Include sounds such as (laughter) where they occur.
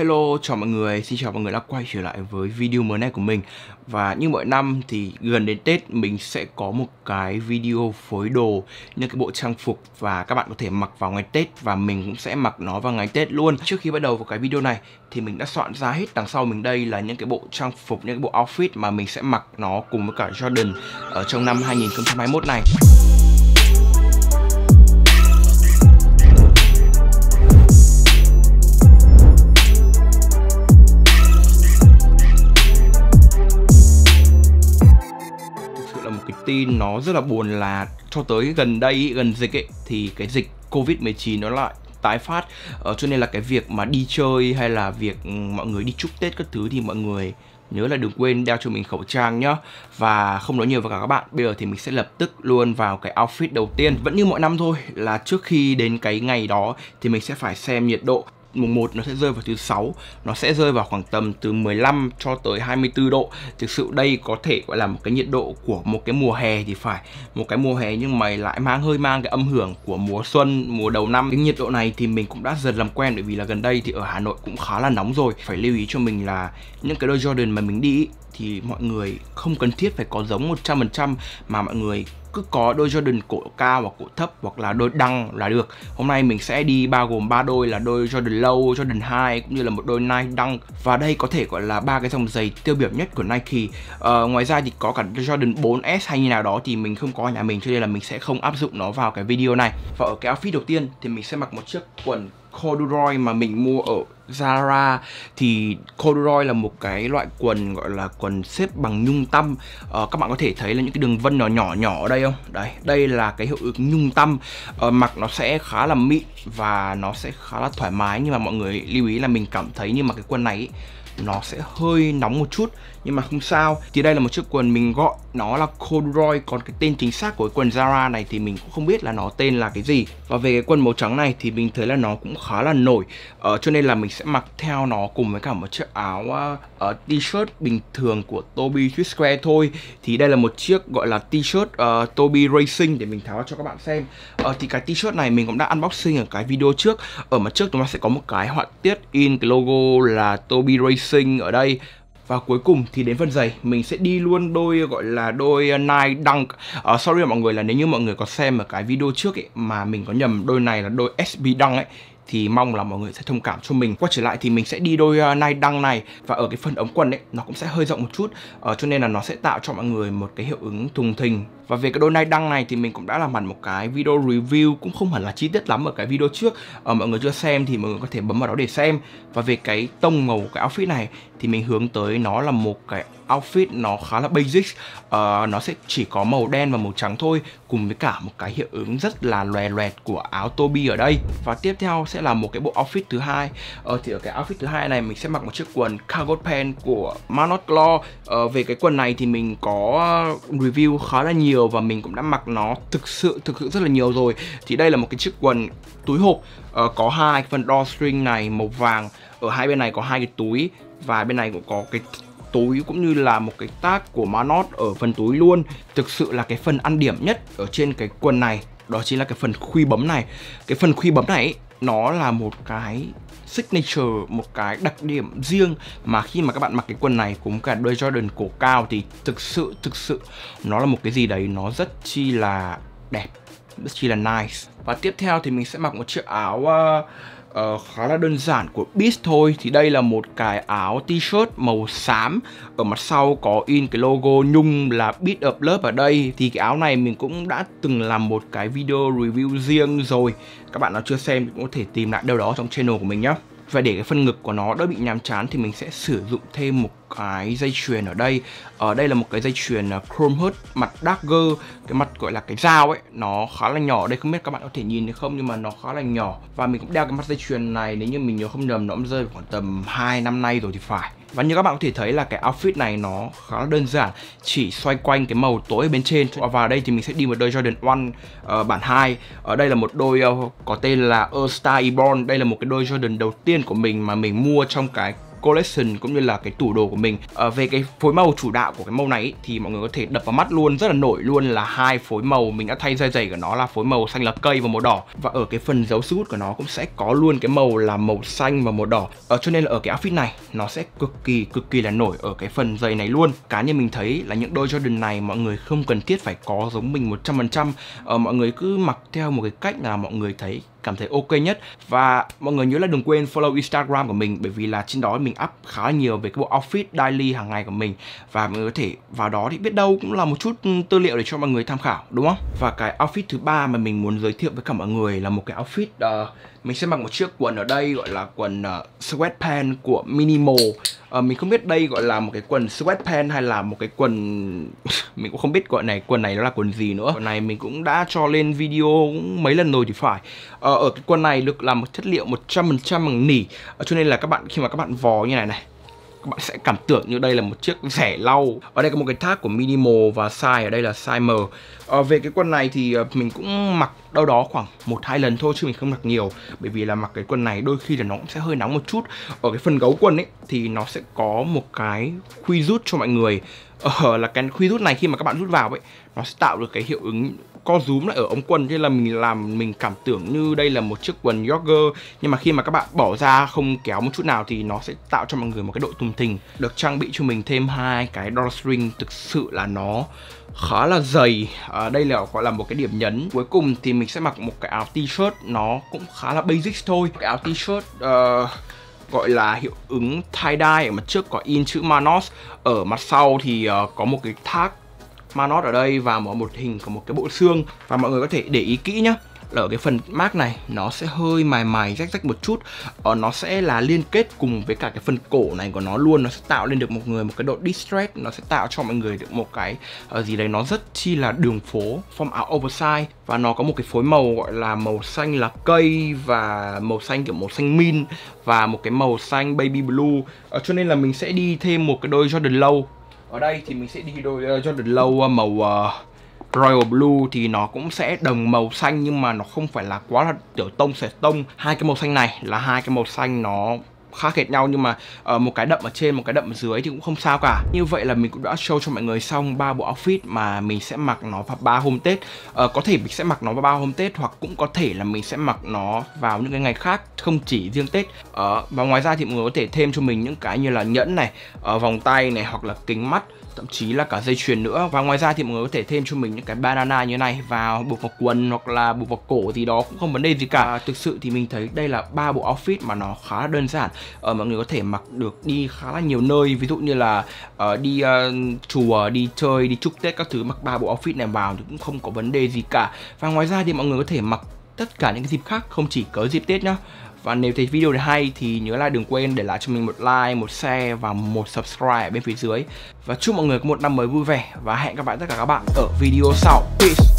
hello chào mọi người, xin chào mọi người đã quay trở lại với video mới này của mình Và như mọi năm thì gần đến Tết mình sẽ có một cái video phối đồ Những cái bộ trang phục và các bạn có thể mặc vào ngày Tết và mình cũng sẽ mặc nó vào ngày Tết luôn Trước khi bắt đầu vào cái video này thì mình đã soạn ra hết đằng sau mình đây là những cái bộ trang phục, những cái bộ outfit mà mình sẽ mặc nó cùng với cả Jordan ở trong năm 2021 này tin nó rất là buồn là cho tới gần đây gần dịch ấy thì cái dịch Covid-19 nó lại tái phát ờ, cho nên là cái việc mà đi chơi hay là việc ừ, mọi người đi chúc Tết các thứ thì mọi người nhớ là đừng quên đeo cho mình khẩu trang nhá và không nói nhiều với cả các bạn bây giờ thì mình sẽ lập tức luôn vào cái outfit đầu tiên vẫn như mọi năm thôi là trước khi đến cái ngày đó thì mình sẽ phải xem nhiệt độ mùng 1 nó sẽ rơi vào thứ sáu nó sẽ rơi vào khoảng tầm từ 15 cho tới 24 độ thực sự đây có thể gọi là một cái nhiệt độ của một cái mùa hè thì phải một cái mùa hè nhưng mày lại mang hơi mang cái âm hưởng của mùa xuân mùa đầu năm cái nhiệt độ này thì mình cũng đã dần làm quen bởi vì là gần đây thì ở Hà Nội cũng khá là nóng rồi phải lưu ý cho mình là những cái đôi Jordan mà mình đi thì mọi người không cần thiết phải có giống 100% mà mọi người cứ có đôi Jordan cổ cao hoặc cổ thấp hoặc là đôi đăng là được hôm nay mình sẽ đi bao gồm ba đôi là đôi Jordan Low, Jordan High cũng như là một đôi Nike Dunk và đây có thể gọi là ba cái dòng giày tiêu biểu nhất của Nike ờ, ngoài ra thì có cả Jordan 4S hay như nào đó thì mình không có ở nhà mình cho nên là mình sẽ không áp dụng nó vào cái video này và ở cái outfit đầu tiên thì mình sẽ mặc một chiếc quần corduroy mà mình mua ở Zara thì corduroy là một cái loại quần gọi là quần xếp bằng nhung tăm à, ờ, các bạn có thể thấy là những cái đường vân nó nhỏ nhỏ ở đây không đấy đây là cái hiệu ứng nhung tăm à, ờ, mặc nó sẽ khá là mịn và nó sẽ khá là thoải mái nhưng mà mọi người lưu ý là mình cảm thấy như mà cái quần này ấy, nó sẽ hơi nóng một chút nhưng mà không sao thì đây là một chiếc quần mình gọi nó là corduroy còn cái tên chính xác của cái quần Zara này thì mình cũng không biết là nó tên là cái gì và về cái quần màu trắng này thì mình thấy là nó cũng khá là nổi ờ, cho nên là mình sẽ mặc theo nó cùng với cả một chiếc áo uh, t-shirt bình thường của Toby Street Square thôi thì đây là một chiếc gọi là t-shirt uh, Toby Racing để mình tháo cho các bạn xem ờ, thì cái t-shirt này mình cũng đã unboxing ở cái video trước ở mặt trước chúng ta sẽ có một cái họa tiết in cái logo là Toby Racing sinh ở đây và cuối cùng thì đến phần giày mình sẽ đi luôn đôi gọi là đôi à, Nike Dunk uh, sorry mọi người là nếu như mọi người có xem ở cái video trước ấy mà mình có nhầm đôi này là đôi SB Dunk ấy thì mong là mọi người sẽ thông cảm cho mình quay trở lại thì mình sẽ đi đôi uh, nai đăng này và ở cái phần ống quần ấy nó cũng sẽ hơi rộng một chút uh, cho nên là nó sẽ tạo cho mọi người một cái hiệu ứng thùng thình và về cái đôi nai đăng này thì mình cũng đã làm hẳn một cái video review cũng không hẳn là chi tiết lắm ở cái video trước ờ, mọi người chưa xem thì mọi người có thể bấm vào đó để xem và về cái tông màu của cái outfit này thì mình hướng tới nó là một cái outfit nó khá là basic uh, nó sẽ chỉ có màu đen và màu trắng thôi cùng với cả một cái hiệu ứng rất là loè loẹt của áo Toby ở đây và tiếp theo sẽ là một cái bộ outfit thứ hai uh, thì ở cái outfit thứ hai này mình sẽ mặc một chiếc quần cargo pants của Manot Claw ờ, uh, về cái quần này thì mình có review khá là nhiều nhiều và mình cũng đã mặc nó thực sự thực sự rất là nhiều rồi thì đây là một cái chiếc quần túi hộp uh, có hai cái phần drawstring này màu vàng ở hai bên này có hai cái túi và bên này cũng có cái túi cũng như là một cái tag của Manot ở phần túi luôn Thực sự là cái phần ăn điểm nhất ở trên cái quần này Đó chính là cái phần khuy bấm này Cái phần khuy bấm này nó là một cái signature một cái đặc điểm riêng mà khi mà các bạn mặc cái quần này cùng cả đôi Jordan cổ cao thì thực sự thực sự nó là một cái gì đấy nó rất chi là đẹp rất chi là nice và tiếp theo thì mình sẽ mặc một chiếc áo uh, uh, khá là đơn giản của Beats thôi thì đây là một cái áo t-shirt màu xám ở mặt sau có in cái logo nhung là Beat Up Love ở đây thì cái áo này mình cũng đã từng làm một cái video review riêng rồi các bạn nào chưa xem cũng có thể tìm lại đâu đó trong channel của mình nhé và để cái phần ngực của nó đỡ bị nhàm chán thì mình sẽ sử dụng thêm một cái dây chuyền ở đây ở ờ, đây là một cái dây chuyền ờ, chrome hurt mặt dagger cái mặt gọi là cái dao ấy nó khá là nhỏ đây không biết các bạn có thể nhìn thấy không nhưng mà nó khá là nhỏ và mình cũng đeo cái mặt dây chuyền này nếu như mình nhớ không nhầm nó cũng rơi khoảng tầm 2 năm nay rồi thì phải và như các bạn có thể thấy là cái outfit này nó khá là đơn giản Chỉ xoay quanh cái màu tối ở bên trên Và ở đây thì mình sẽ đi một đôi Jordan One uh, bản 2 Ở đây là một đôi uh, có tên là A Star Reborn Đây là một cái đôi Jordan đầu tiên của mình mà mình mua trong cái collection cũng như là cái tủ đồ của mình à, về cái phối màu chủ đạo của cái màu này ý, thì mọi người có thể đập vào mắt luôn rất là nổi luôn là hai phối màu mình đã thay dây dày của nó là phối màu xanh lá cây và màu đỏ và ở cái phần dấu sút của nó cũng sẽ có luôn cái màu là màu xanh và màu đỏ à, cho nên là ở cái outfit này nó sẽ cực kỳ cực kỳ là nổi ở cái phần dây này luôn cá nhân mình thấy là những đôi Jordan này mọi người không cần thiết phải có giống mình 100% à, ờ, mọi người cứ mặc theo một cái cách là mọi người thấy cảm thấy ok nhất và mọi người nhớ là đừng quên follow Instagram của mình bởi vì là trên đó mình up khá nhiều về cái bộ outfit daily hàng ngày của mình và mọi người có thể vào đó thì biết đâu cũng là một chút tư liệu để cho mọi người tham khảo đúng không? Và cái outfit thứ ba mà mình muốn giới thiệu với cả mọi người là một cái outfit uh, mình sẽ mặc một chiếc quần ở đây gọi là quần uh, ờ, sweatpants của Minimal uh, mình không biết đây gọi là một cái quần sweatpants hay là một cái quần (laughs) mình cũng không biết gọi này quần này nó là quần gì nữa. Quần này mình cũng đã cho lên video cũng mấy lần rồi thì phải. Uh, Ờ, ở cái quần này được làm một chất liệu 100% bằng nỉ ờ, cho nên là các bạn khi mà các bạn vò như này này các bạn sẽ cảm tưởng như đây là một chiếc rẻ lau ở đây có một cái thác của minimal và size ở đây là size M à, về cái quần này thì ờ, mình cũng mặc đâu đó khoảng một hai lần thôi chứ mình không mặc nhiều bởi vì là mặc cái quần này đôi khi là nó cũng sẽ hơi nóng một chút ở cái phần gấu quần ấy thì nó sẽ có một cái khuy rút cho mọi người ở là cái khuy rút này khi mà các bạn rút vào ấy nó sẽ tạo được cái hiệu ứng co rúm lại ở ống quần thế là mình làm mình cảm tưởng như đây là một chiếc quần jogger nhưng mà khi mà các bạn bỏ ra không kéo một chút nào thì nó sẽ tạo cho mọi người một cái độ tùng thình được trang bị cho mình thêm hai cái drawstring thực sự là nó khá là dày à, đây là gọi là một cái điểm nhấn cuối cùng thì mình sẽ mặc một cái áo t-shirt nó cũng khá là basic thôi cái áo t-shirt uh, gọi là hiệu ứng tie dye ở mặt trước có in chữ Manos ở mặt sau thì uh, có một cái thác Manos ở đây và một một hình của một cái bộ xương và mọi người có thể để ý kỹ nhá ở cái phần mác này nó sẽ hơi mài mài rách rách một chút ờ, nó sẽ là liên kết cùng với cả cái phần cổ này của nó luôn nó sẽ tạo lên được một người một cái độ distress nó sẽ tạo cho mọi người được một cái uh, gì đấy nó rất chi là đường phố form áo oversize và nó có một cái phối màu gọi là màu xanh là cây và màu xanh kiểu màu xanh min và một cái màu xanh baby blue ờ, cho nên là mình sẽ đi thêm một cái đôi Jordan Low ở đây thì mình sẽ đi đôi ờ, cho được lâu ờ, màu uh, Royal Blue thì nó cũng sẽ đồng màu xanh nhưng mà nó không phải là quá là tiểu tông sệt tông hai cái màu xanh này là hai cái màu xanh nó khá khác nhau nhưng mà uh, một cái đậm ở trên một cái đậm ở dưới thì cũng không sao cả như vậy là mình cũng đã show cho mọi người xong ba bộ outfit mà mình sẽ mặc nó vào ba hôm tết uh, có thể mình sẽ mặc nó vào ba hôm tết hoặc cũng có thể là mình sẽ mặc nó vào những cái ngày khác không chỉ riêng tết uh, và ngoài ra thì mọi người có thể thêm cho mình những cái như là nhẫn này uh, vòng tay này hoặc là kính mắt thậm chí là cả dây chuyền nữa và ngoài ra thì mọi người có thể thêm cho mình những cái banana như này vào buộc vào quần hoặc là buộc vào cổ gì đó cũng không vấn đề gì cả à, thực sự thì mình thấy đây là ba bộ outfit mà nó khá đơn giản uh, mọi người có thể mặc được đi khá là nhiều nơi ví dụ như là uh, đi uh, chùa đi chơi đi chúc tết các thứ mặc ba bộ outfit này vào thì cũng không có vấn đề gì cả và ngoài ra thì mọi người có thể mặc tất cả những cái dịp khác không chỉ có dịp tết nhá và nếu thấy video này hay thì nhớ là đừng quên để lại cho mình một like, một share và một subscribe ở bên phía dưới. Và chúc mọi người có một năm mới vui vẻ và hẹn gặp lại tất cả các bạn ở video sau. Peace!